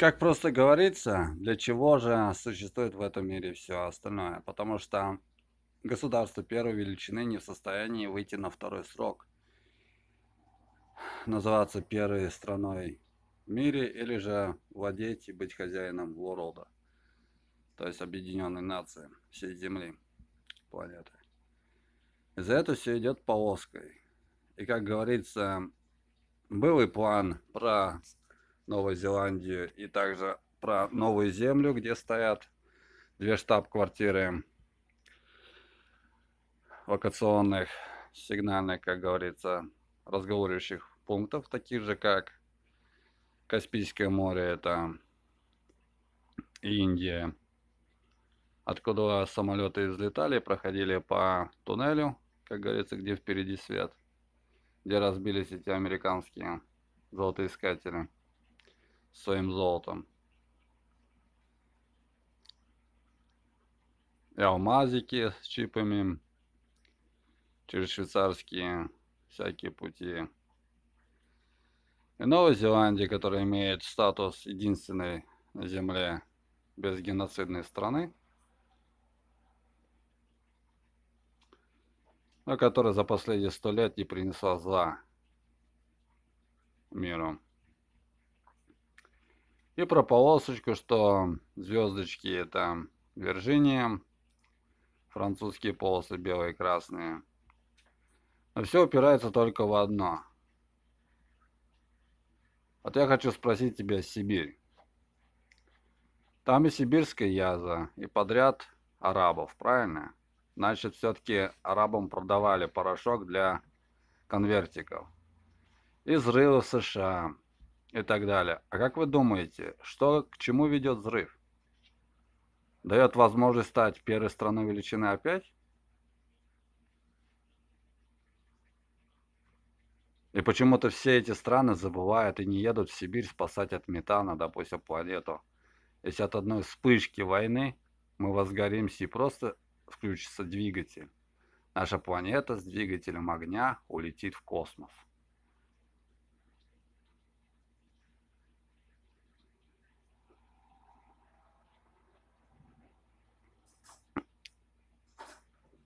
как просто говорится, для чего же существует в этом мире все остальное? Потому что государство первой величины не в состоянии выйти на второй срок. Называться первой страной в мире или же владеть и быть хозяином World, то есть объединенной нации всей Земли, планеты. И за это все идет полоской. И как говорится, был и план про Новую Зеландию, и также про Новую Землю, где стоят две штаб-квартиры локационных, сигнальных, как говорится, разговаривающих пунктов, таких же, как Каспийское море, это Индия, откуда самолеты взлетали, проходили по туннелю, как говорится, где впереди свет, где разбились эти американские золотоискатели своим золотом. И алмазики с чипами через швейцарские всякие пути. И Новая Зеландия, которая имеет статус единственной на Земле без геноцидной страны, но которая за последние сто лет не принесла зла миром и про полосочку, что звездочки это Виржиния, французские полосы белые и красные. Но все упирается только в одно. Вот я хочу спросить тебя Сибирь. Там и сибирская яза, и подряд арабов, правильно? Значит, все-таки арабам продавали порошок для конвертиков. Из рыла США, и так далее. А как вы думаете, что к чему ведет взрыв? Дает возможность стать первой страной величины опять? И почему-то все эти страны забывают и не едут в Сибирь спасать от метана, допустим, планету. Если от одной вспышки войны мы возгоримся и просто включится двигатель. Наша планета с двигателем огня улетит в космос.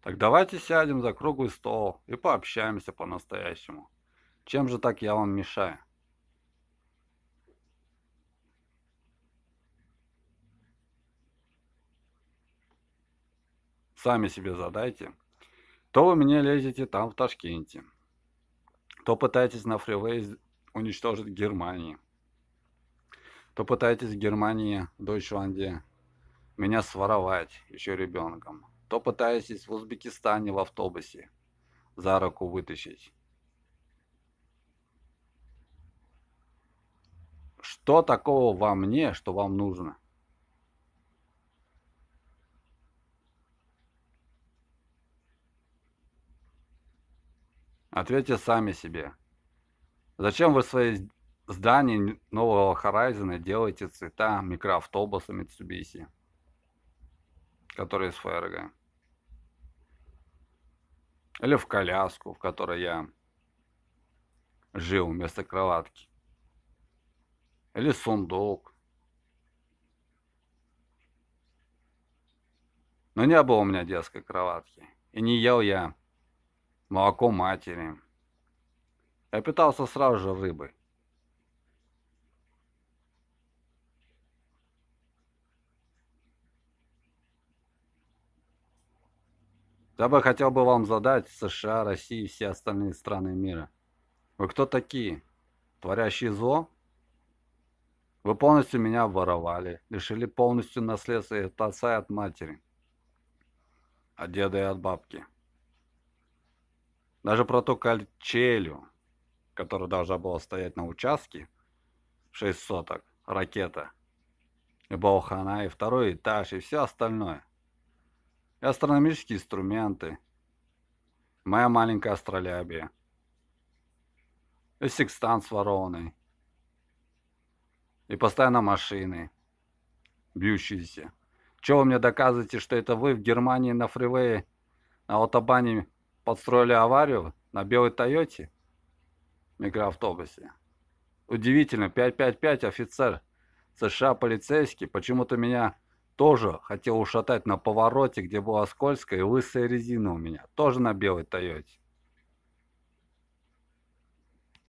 Так давайте сядем за круглый стол и пообщаемся по-настоящему. Чем же так я вам мешаю? Сами себе задайте. То вы мне лезете там, в Ташкенте. То пытаетесь на фривей уничтожить Германию. То пытаетесь в Германии, Дойчланде, меня своровать еще ребенком то пытаетесь в Узбекистане в автобусе за руку вытащить. Что такого во мне, что вам нужно? Ответьте сами себе. Зачем вы свои здания нового Хорайзена делаете цвета микроавтобуса Mitsubishi, которые из ФРГ? или в коляску, в которой я жил вместо кроватки, или сундук. Но не было у меня детской кроватки, и не ел я молоко матери. Я питался сразу же рыбой. Я бы хотел бы вам задать США, России и все остальные страны мира. Вы кто такие? Творящие зло? Вы полностью меня воровали, лишили полностью наследства и от отца и от матери, от деда и от бабки. Даже про ту кальчелю, которая должна была стоять на участке, 6 соток, ракета, и Баухана, и второй этаж, и все остальное – астрономические инструменты. Моя маленькая астролябия. И секстант с ворованной. И постоянно машины, бьющиеся. Чего вы мне доказываете, что это вы в Германии на фривее на Отобане подстроили аварию на белой Тойоте? Микроавтобусе. Удивительно, 555 офицер США полицейский почему-то меня тоже хотел ушатать на повороте, где было скользко, и лысая резина у меня. Тоже на белой Тойоте.